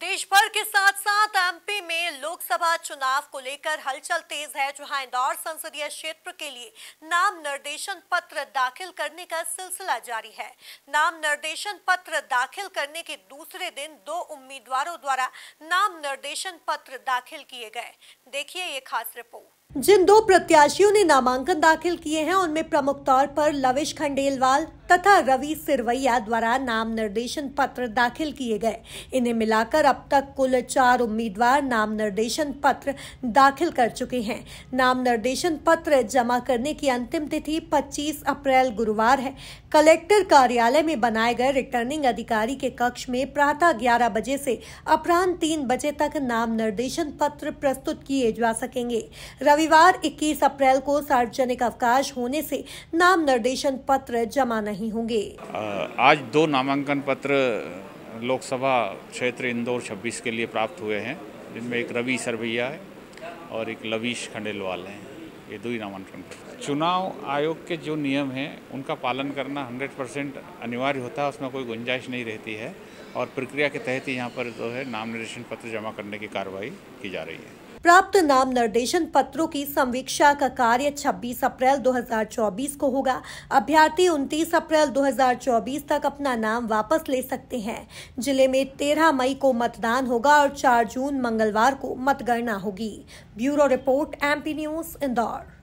देश भर के साथ साथ एमपी में लोकसभा चुनाव को लेकर हलचल तेज है जहां इंदौर संसदीय क्षेत्र के लिए नाम निर्देशन पत्र दाखिल करने का सिलसिला जारी है नाम निर्देशन पत्र दाखिल करने के दूसरे दिन दो उम्मीदवारों द्वारा नाम निर्देशन पत्र दाखिल किए गए देखिए ये खास रिपोर्ट जिन दो प्रत्याशियों ने नामांकन दाखिल किए हैं उनमें प्रमुख तौर पर लवेश खंडेलवाल तथा रवि सिरवैया द्वारा नाम निर्देशन पत्र दाखिल किए गए इन्हें मिलाकर अब तक कुल चार उम्मीदवार नाम निर्देशन पत्र दाखिल कर चुके हैं नाम निर्देशन पत्र जमा करने की अंतिम तिथि 25 अप्रैल गुरुवार है कलेक्टर कार्यालय में बनाए गए रिटर्निंग अधिकारी के कक्ष में प्रातः ग्यारह बजे से अपराह्न तीन बजे तक नाम निर्देशन पत्र प्रस्तुत किए जा सकेंगे रविवार 21 अप्रैल को सार्वजनिक अवकाश होने से नाम निर्देशन पत्र जमा नहीं नहीं होंगे आज दो नामांकन पत्र लोकसभा क्षेत्र इंदौर 26 के लिए प्राप्त हुए हैं जिनमें एक रवि सरभैया है और एक लवीश खंडेलवाल हैं ये दो ही नामांकन पत्र चुनाव आयोग के जो नियम हैं उनका पालन करना 100 परसेंट अनिवार्य होता है उसमें कोई गुंजाइश नहीं रहती है और प्रक्रिया के तहत ही यहाँ पर जो है नाम निर्देशन पत्र जमा करने की कार्रवाई की जा रही है प्राप्त नाम निर्देशन पत्रों की समीक्षा का कार्य 26 अप्रैल 2024 को होगा अभ्यर्थी 29 अप्रैल 2024 तक अपना नाम वापस ले सकते हैं जिले में 13 मई को मतदान होगा और 4 जून मंगलवार को मतगणना होगी bureau report MP news Indore